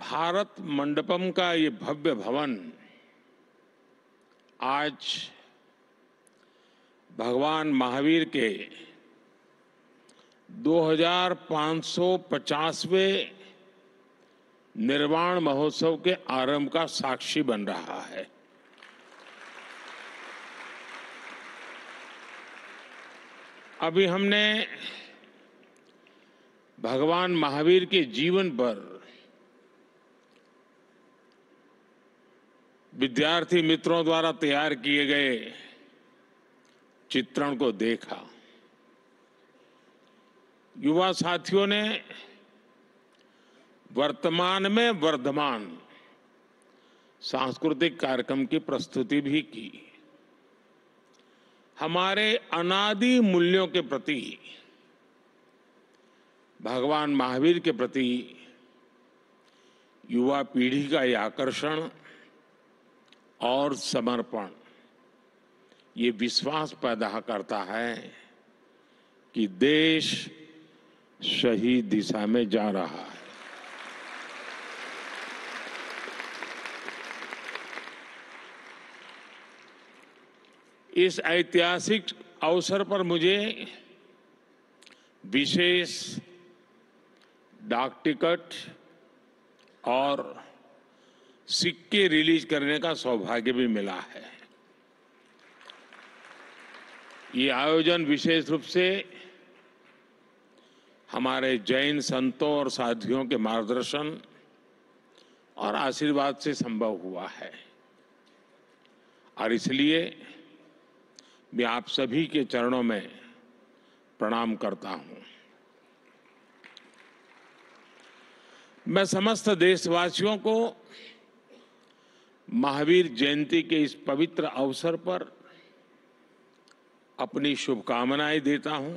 भारत मंडपम का ये भव्य भवन आज भगवान महावीर के 2550वें निर्वाण महोत्सव के आरंभ का साक्षी बन रहा है अभी हमने भगवान महावीर के जीवन पर विद्यार्थी मित्रों द्वारा तैयार किए गए चित्रण को देखा युवा साथियों ने वर्तमान में वर्धमान सांस्कृतिक कार्यक्रम की प्रस्तुति भी की हमारे अनादि मूल्यों के प्रति भगवान महावीर के प्रति युवा पीढ़ी का यह आकर्षण और समर्पण ये विश्वास पैदा करता है कि देश सही दिशा में जा रहा है इस ऐतिहासिक अवसर पर मुझे विशेष डाक टिकट और सिक्के रिलीज करने का सौभाग्य भी मिला है ये आयोजन विशेष रूप से हमारे जैन संतों और साधियों के मार्गदर्शन और आशीर्वाद से संभव हुआ है और इसलिए मैं आप सभी के चरणों में प्रणाम करता हूं मैं समस्त देशवासियों को महावीर जयंती के इस पवित्र अवसर पर अपनी शुभकामनाएं देता हूं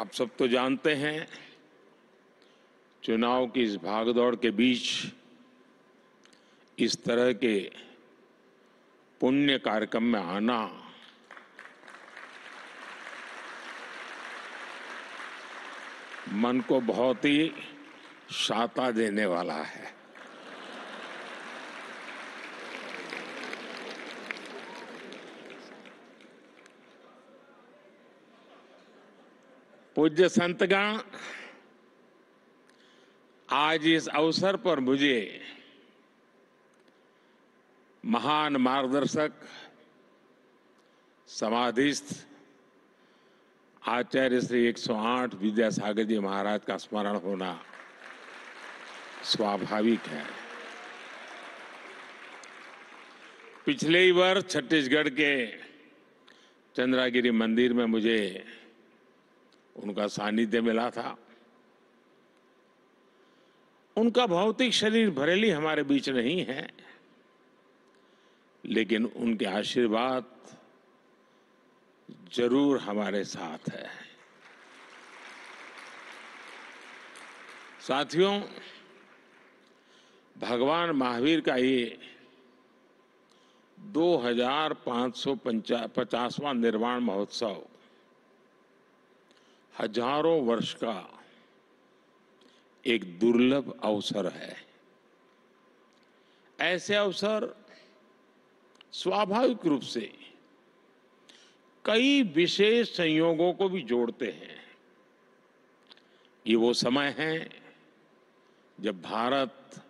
आप सब तो जानते हैं चुनाव की इस भागदौड़ के बीच इस तरह के पुण्य कार्यक्रम में आना मन को बहुत ही शाता देने वाला है पूज्य संतगण आज इस अवसर पर मुझे महान मार्गदर्शक समाधिस्थ आचार्य श्री 108 विद्यासागर जी महाराज का स्मरण होना स्वाभाविक है पिछले ही वर्ष छत्तीसगढ़ के चंद्रागिरी मंदिर में मुझे उनका सानिध्य मिला था उनका भौतिक शरीर भरेली हमारे बीच नहीं है लेकिन उनके आशीर्वाद जरूर हमारे साथ है साथियों भगवान महावीर का ये 2550वां निर्वाण महोत्सव हजारों वर्ष का एक दुर्लभ अवसर है ऐसे अवसर स्वाभाविक रूप से कई विशेष संयोगों को भी जोड़ते हैं ये वो समय है जब भारत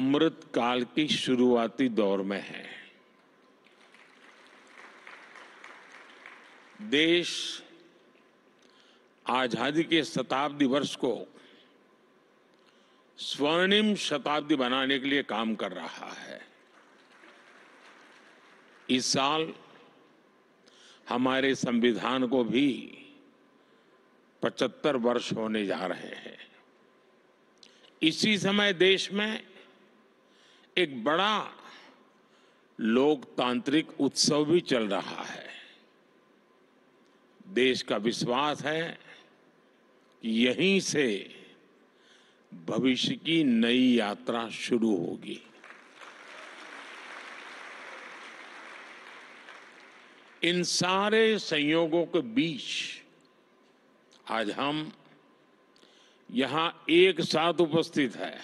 अमृत काल की शुरुआती दौर में है देश आजादी के शताब्दी वर्ष को स्वर्णिम शताब्दी बनाने के लिए काम कर रहा है इस साल हमारे संविधान को भी 75 वर्ष होने जा रहे हैं इसी समय देश में एक बड़ा लोकतांत्रिक उत्सव भी चल रहा है देश का विश्वास है यहीं से भविष्य की नई यात्रा शुरू होगी इन सारे संयोगों के बीच आज हम यहां एक साथ उपस्थित है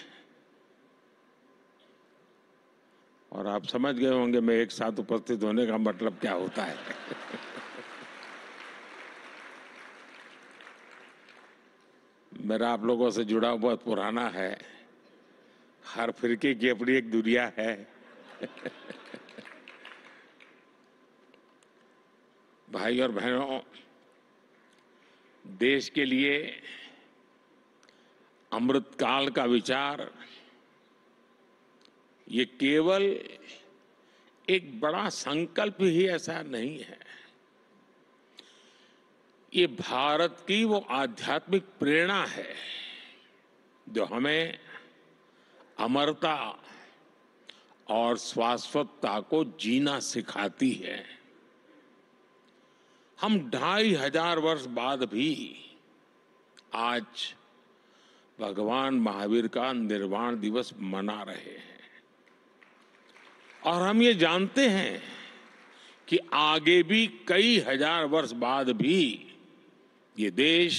और आप समझ गए होंगे मैं एक साथ उपस्थित होने का मतलब क्या होता है मेरा आप लोगों से जुड़ा बहुत पुराना है हर फिरके की अपनी एक दुनिया है भाई और बहनों देश के लिए अमृतकाल का विचार ये केवल एक बड़ा संकल्प ही ऐसा नहीं है ये भारत की वो आध्यात्मिक प्रेरणा है जो हमें अमरता और स्वास्थ्यता को जीना सिखाती है हम ढाई हजार वर्ष बाद भी आज भगवान महावीर का निर्वाण दिवस मना रहे हैं और हम ये जानते हैं कि आगे भी कई हजार वर्ष बाद भी ये देश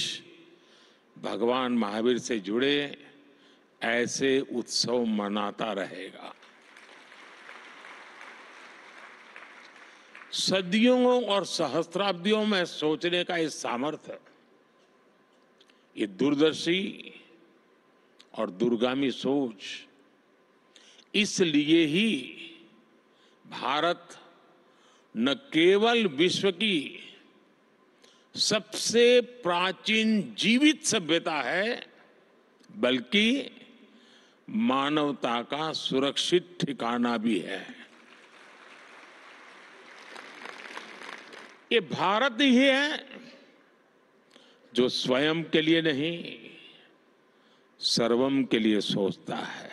भगवान महावीर से जुड़े ऐसे उत्सव मनाता रहेगा सदियों और सहस्त्राब्दियों में सोचने का ये सामर्थ्य ये दूरदर्शी और दुर्गामी सोच इसलिए ही भारत न केवल विश्व की सबसे प्राचीन जीवित सभ्यता है बल्कि मानवता का सुरक्षित ठिकाना भी है ये भारत ही है जो स्वयं के लिए नहीं सर्वम के लिए सोचता है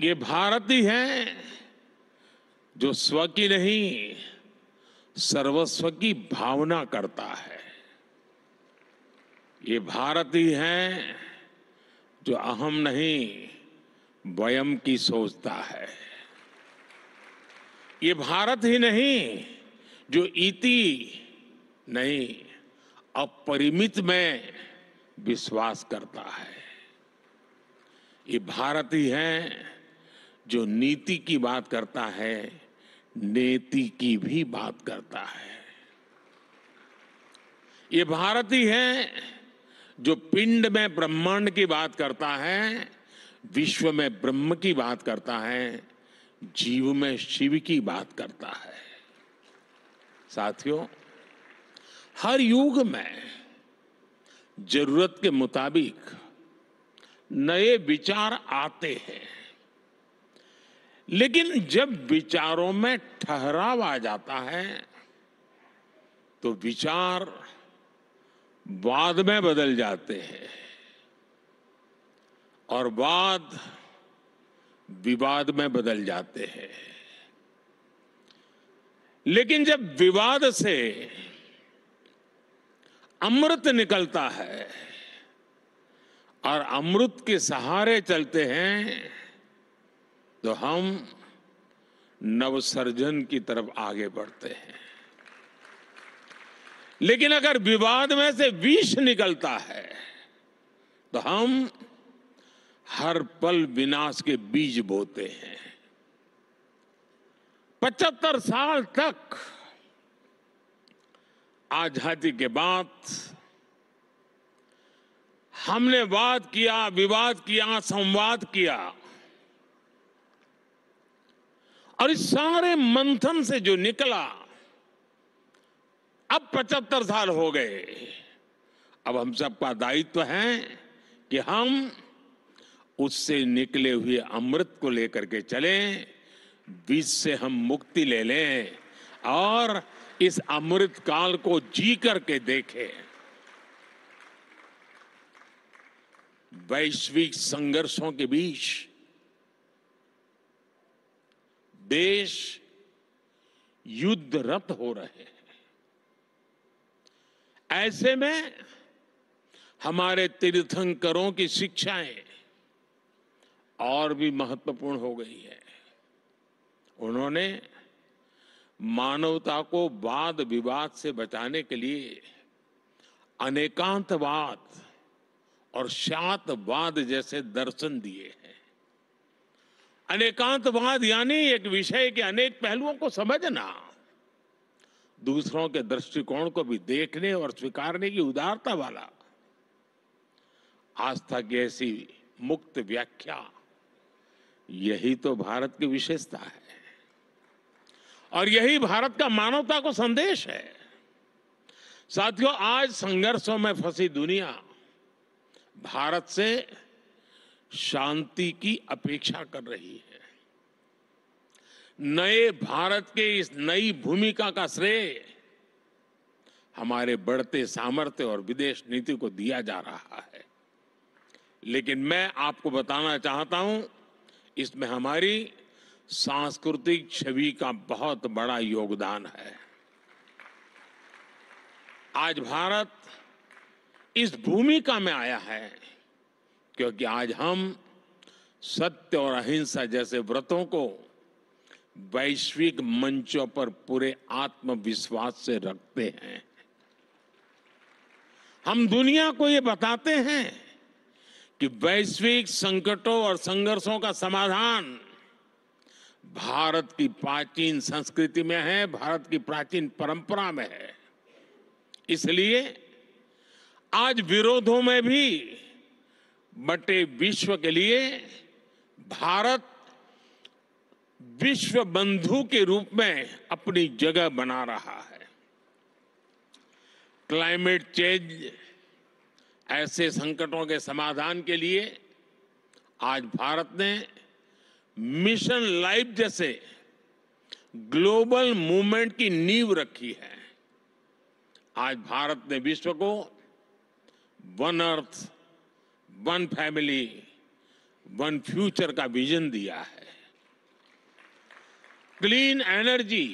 ये भारत ही है जो स्व की नहीं सर्वस्व की भावना करता है ये भारतीय है जो अहम नहीं वयम की सोचता है ये भारत ही नहीं जो इति नहीं अपरिमित में विश्वास करता है ये भारत ही है जो नीति की बात करता है नेति की भी बात करता है ये भारत ही है जो पिंड में ब्रह्मांड की बात करता है विश्व में ब्रह्म की बात करता है जीव में शिव की बात करता है साथियों हर युग में जरूरत के मुताबिक नए विचार आते हैं लेकिन जब विचारों में ठहराव आ जाता है तो विचार वाद में बदल जाते हैं और वाद विवाद में बदल जाते हैं लेकिन जब विवाद से अमृत निकलता है और अमृत के सहारे चलते हैं तो हम नवसर्जन की तरफ आगे बढ़ते हैं लेकिन अगर विवाद में से विष निकलता है तो हम हर पल विनाश के बीज बोते हैं पचहत्तर साल तक आजादी के बाद हमने वाद किया विवाद किया संवाद किया और इस सारे मंथन से जो निकला अब पचहत्तर साल हो गए अब हम सबका दायित्व है कि हम उससे निकले हुए अमृत को लेकर के चले बीच से हम मुक्ति ले लें और इस अमृत काल को जी करके देखें वैश्विक संघर्षों के बीच देश युद्धरत हो रहे हैं ऐसे में हमारे तीर्थंकरों की शिक्षाएं और भी महत्वपूर्ण हो गई है उन्होंने मानवता को वाद विवाद से बचाने के लिए अनेकांतवाद और शातवाद जैसे दर्शन दिए हैं अनेकांतवाद यानी एक विषय के अनेक पहलुओं को समझना दूसरों के दृष्टिकोण को भी देखने और स्वीकारने की उदारता वाला आस्था की ऐसी मुक्त व्याख्या यही तो भारत की विशेषता है और यही भारत का मानवता को संदेश है साथियों आज संघर्षों में फंसी दुनिया भारत से शांति की अपेक्षा कर रही है नए भारत के इस नई भूमिका का श्रेय हमारे बढ़ते सामर्थ्य और विदेश नीति को दिया जा रहा है लेकिन मैं आपको बताना चाहता हूं इसमें हमारी सांस्कृतिक छवि का बहुत बड़ा योगदान है आज भारत इस भूमिका में आया है क्योंकि आज हम सत्य और अहिंसा जैसे व्रतों को वैश्विक मंचों पर पूरे आत्मविश्वास से रखते हैं हम दुनिया को ये बताते हैं कि वैश्विक संकटों और संघर्षों का समाधान भारत की प्राचीन संस्कृति में है भारत की प्राचीन परंपरा में है इसलिए आज विरोधों में भी बटे विश्व के लिए भारत विश्व बंधु के रूप में अपनी जगह बना रहा है क्लाइमेट चेंज ऐसे संकटों के समाधान के लिए आज भारत ने मिशन लाइफ जैसे ग्लोबल मूवमेंट की नींव रखी है आज भारत ने विश्व को one earth one family one future का विजन दिया है क्लीन एनर्जी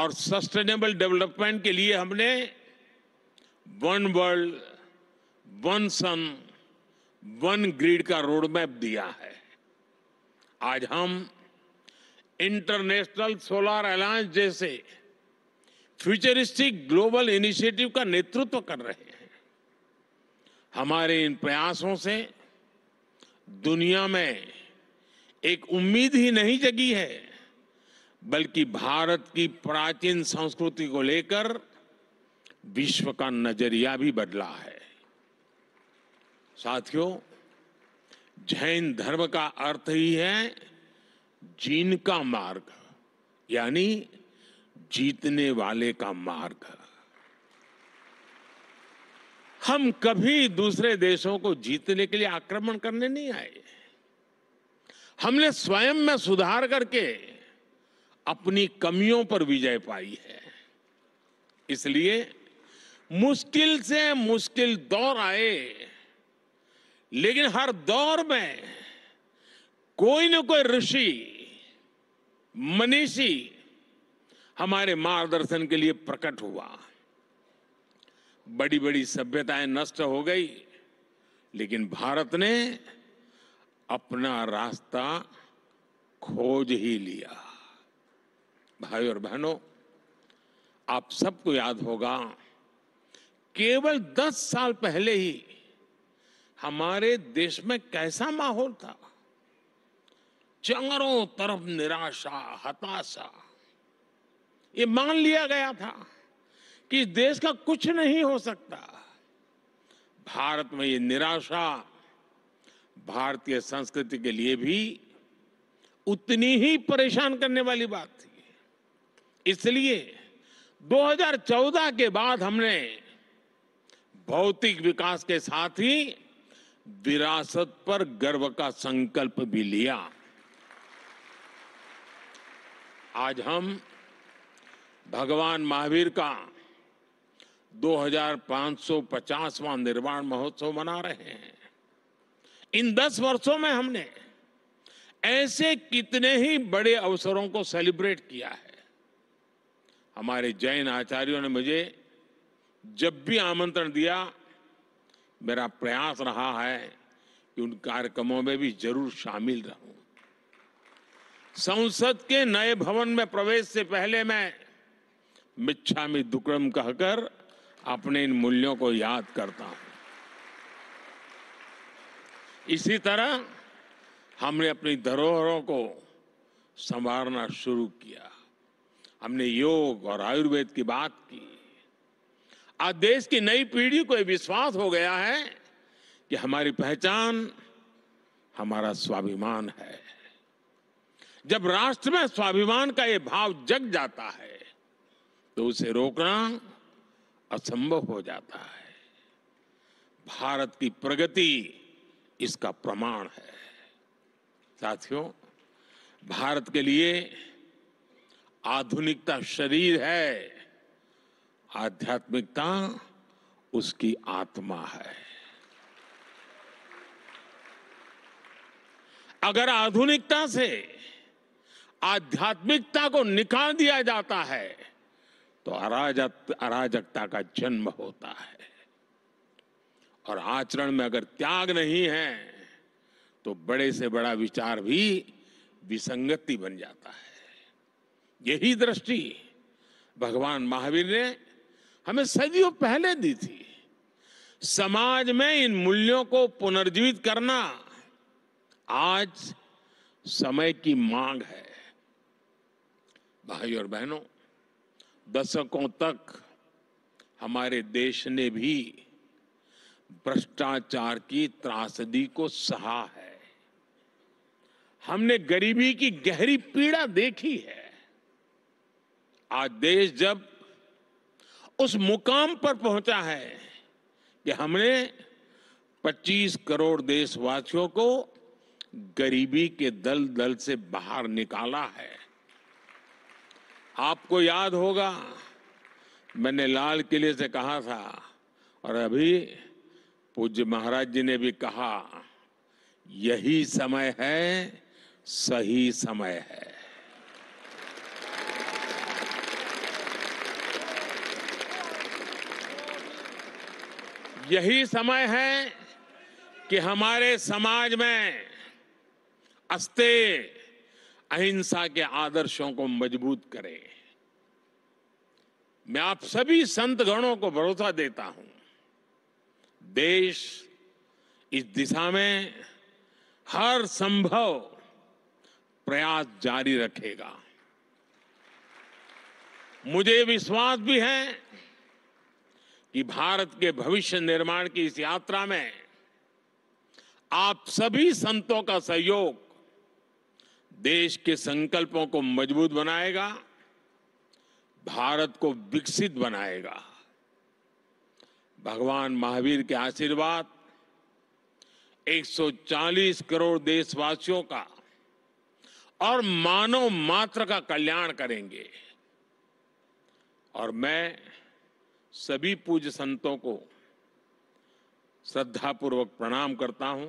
और सस्टेनेबल डेवलपमेंट के लिए हमने one world one sun one grid का रोड मैप दिया है आज हम इंटरनेशनल सोलर अलायंस जैसे फ्यूचरिस्टिक ग्लोबल इनिशिएटिव का नेतृत्व कर रहे हैं हमारे इन प्रयासों से दुनिया में एक उम्मीद ही नहीं जगी है बल्कि भारत की प्राचीन संस्कृति को लेकर विश्व का नजरिया भी बदला है साथियों जैन धर्म का अर्थ ही है जीन का मार्ग यानी जीतने वाले का मार्ग हम कभी दूसरे देशों को जीतने के लिए आक्रमण करने नहीं आए हमने स्वयं में सुधार करके अपनी कमियों पर विजय पाई है इसलिए मुश्किल से मुश्किल दौर आए लेकिन हर दौर में कोई न कोई ऋषि मनीषी हमारे मार्गदर्शन के लिए प्रकट हुआ है बड़ी बड़ी सभ्यताएं नष्ट हो गई लेकिन भारत ने अपना रास्ता खोज ही लिया भाई और बहनों आप सबको याद होगा केवल 10 साल पहले ही हमारे देश में कैसा माहौल था चारों तरफ निराशा हताशा ये मान लिया गया था कि इस देश का कुछ नहीं हो सकता भारत में ये निराशा भारतीय संस्कृति के लिए भी उतनी ही परेशान करने वाली बात थी इसलिए 2014 के बाद हमने भौतिक विकास के साथ ही विरासत पर गर्व का संकल्प भी लिया आज हम भगवान महावीर का 2550वां निर्वाण महोत्सव मना रहे हैं इन 10 वर्षों में हमने ऐसे कितने ही बड़े अवसरों को सेलिब्रेट किया है हमारे जैन आचार्यों ने मुझे जब भी आमंत्रण दिया मेरा प्रयास रहा है कि उन कार्यक्रमों में भी जरूर शामिल रहूं संसद के नए भवन में प्रवेश से पहले मैं मिच्छा में दुक्रम कहकर अपने इन मूल्यों को याद करता हूं इसी तरह हमने अपनी धरोहरों को संवारना शुरू किया हमने योग और आयुर्वेद की बात की आज देश की नई पीढ़ी को यह विश्वास हो गया है कि हमारी पहचान हमारा स्वाभिमान है जब राष्ट्र में स्वाभिमान का ये भाव जग जाता है तो उसे रोकना असंभव हो जाता है भारत की प्रगति इसका प्रमाण है साथियों भारत के लिए आधुनिकता शरीर है आध्यात्मिकता उसकी आत्मा है अगर आधुनिकता से आध्यात्मिकता को निकाल दिया जाता है तो अराजक अराजकता का जन्म होता है और आचरण में अगर त्याग नहीं है तो बड़े से बड़ा विचार भी विसंगति बन जाता है यही दृष्टि भगवान महावीर ने हमें सदियों पहले दी थी समाज में इन मूल्यों को पुनर्जीवित करना आज समय की मांग है भाई और बहनों दशकों तक हमारे देश ने भी भ्रष्टाचार की त्रासदी को सहा है हमने गरीबी की गहरी पीड़ा देखी है आज देश जब उस मुकाम पर पहुंचा है कि हमने 25 करोड़ देशवासियों को गरीबी के दल दल से बाहर निकाला है आपको याद होगा मैंने लाल किले से कहा था और अभी पूज्य महाराज जी ने भी कहा यही समय है सही समय है यही समय है कि हमारे समाज में अस्ते अहिंसा के आदर्शों को मजबूत करे मैं आप सभी संत गणों को भरोसा देता हूं देश इस दिशा में हर संभव प्रयास जारी रखेगा मुझे विश्वास भी है कि भारत के भविष्य निर्माण की इस यात्रा में आप सभी संतों का सहयोग देश के संकल्पों को मजबूत बनाएगा भारत को विकसित बनाएगा भगवान महावीर के आशीर्वाद 140 करोड़ देशवासियों का और मानव मात्र का कल्याण करेंगे और मैं सभी पूज्य संतों को श्रद्धापूर्वक प्रणाम करता हूं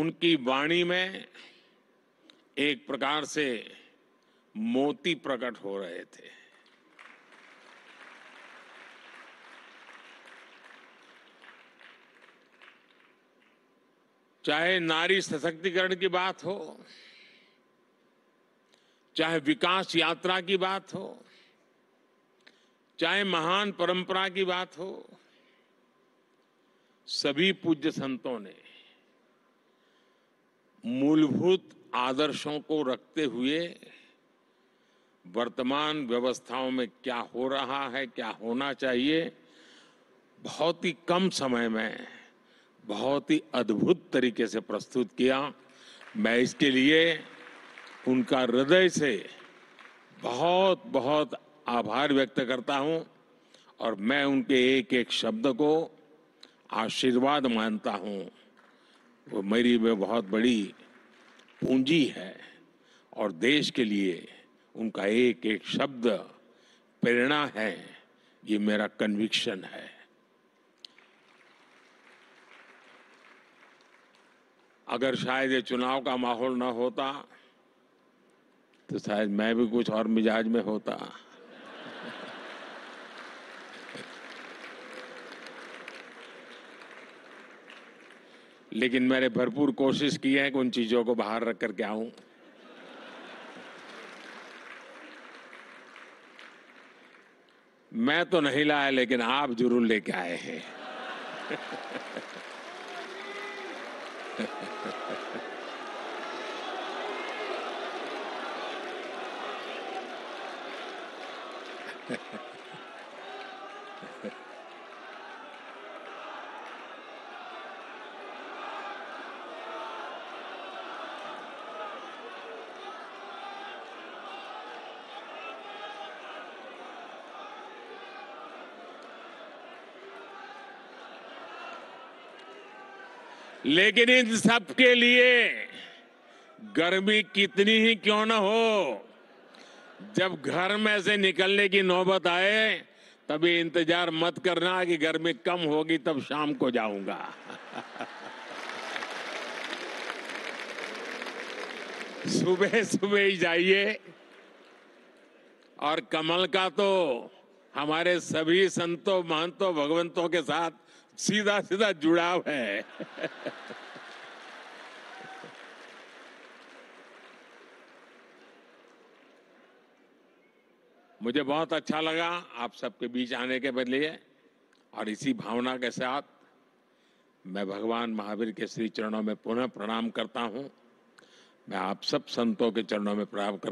उनकी वाणी में एक प्रकार से मोती प्रकट हो रहे थे चाहे नारी सशक्तिकरण की बात हो चाहे विकास यात्रा की बात हो चाहे महान परंपरा की बात हो सभी पूज्य संतों ने मूलभूत आदर्शों को रखते हुए वर्तमान व्यवस्थाओं में क्या हो रहा है क्या होना चाहिए बहुत ही कम समय में बहुत ही अद्भुत तरीके से प्रस्तुत किया मैं इसके लिए उनका हृदय से बहुत बहुत आभार व्यक्त करता हूं और मैं उनके एक एक शब्द को आशीर्वाद मानता हूं वो मेरी में बहुत बड़ी पूंजी है और देश के लिए उनका एक एक शब्द प्रेरणा है ये मेरा कन्विक्शन है अगर शायद ये चुनाव का माहौल ना होता तो शायद मैं भी कुछ और मिजाज में होता लेकिन मैंने भरपूर कोशिश की है कि उन चीज़ों को बाहर रख करके आऊं मैं तो नहीं लाया लेकिन आप जरूर लेके आए हैं लेकिन इन सब के लिए गर्मी कितनी ही क्यों ना हो जब घर में से निकलने की नौबत आए तभी इंतजार मत करना कि गर्मी कम होगी तब शाम को जाऊंगा सुबह सुबह ही जाइए और कमल का तो हमारे सभी संतों महंतों भगवंतों के साथ सीधा सीधा जुड़ाव है मुझे बहुत अच्छा लगा आप सबके बीच आने के बदले और इसी भावना के साथ मैं भगवान महावीर के श्री चरणों में पुनः प्रणाम करता हूं मैं आप सब संतों के चरणों में प्रणाम करता